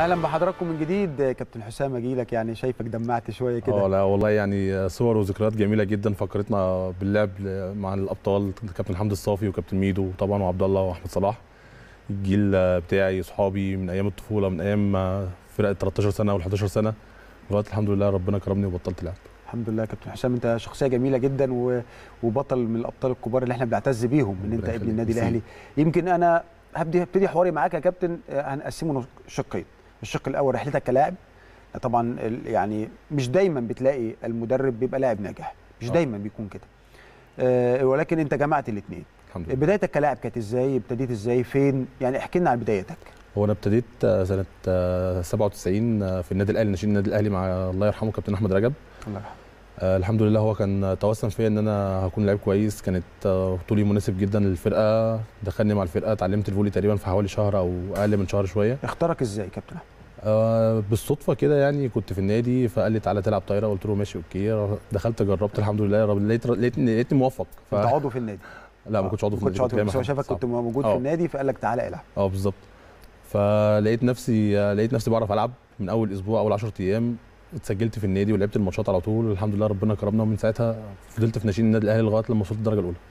اهلا بحضراتكم من جديد كابتن حسام اجي لك يعني شايفك دمعت شويه كده اه لا والله يعني صور وذكريات جميله جدا فكرتنا باللعب مع الابطال كابتن حمد الصافي وكابتن ميدو طبعا وعبد الله واحمد صلاح الجيل بتاعي صحابي من ايام الطفوله من ايام فرق 13 سنه وال 11 سنه لغايه الحمد لله ربنا كرمني وبطلت لعب الحمد لله كابتن حسام انت شخصيه جميله جدا وبطل من الابطال الكبار اللي احنا بنعتز بيهم ان انت ابن النادي الاهلي يمكن انا هبتدي حواري معاك يا كابتن هنقسمه شقين الشق الاول رحلتك كلاعب طبعا يعني مش دايما بتلاقي المدرب بيبقى لاعب ناجح مش أوه. دايما بيكون كده أه ولكن انت جمعت الاثنين بدايتك كلاعب كانت ازاي ابتديت ازاي فين يعني احكي لنا عن بدايتك هو انا ابتديت آه، سنه 97 آه، آه، في النادي الاهلي ناشئين النادي الاهلي مع الله يرحمه كابتن احمد رجب الله يرحمه الحمد لله هو كان توسم فيا ان انا هكون لعيب كويس كانت طولي مناسب جدا للفرقه دخلني مع الفرقه اتعلمت الفولي تقريبا في حوالي شهر او اقل من شهر شويه اختارك ازاي كابتن احمد آه، بالصدفه كده يعني كنت في النادي فقال لي تعالى تلعب طايره قلت له ماشي اوكي دخلت جربت الحمد لله رب لقيت لقيتني لقيتني موفق ف... كنت عضو في النادي لا ما كنتش عضو في النادي كنت بس هو شافك كنت موجود أوه. في اه. النادي فقال لك تعالى العب اه بالظبط فلقيت نفسي لقيت نفسي بعرف العب من اول اسبوع اول 10 ايام اتسجلت في النادي ولعبت الماتشات على طول الحمد لله ربنا كرمنا ومن ساعتها فضلت في ناشئين النادي الاهلي لغايه لما وصلت الدرجه الاولى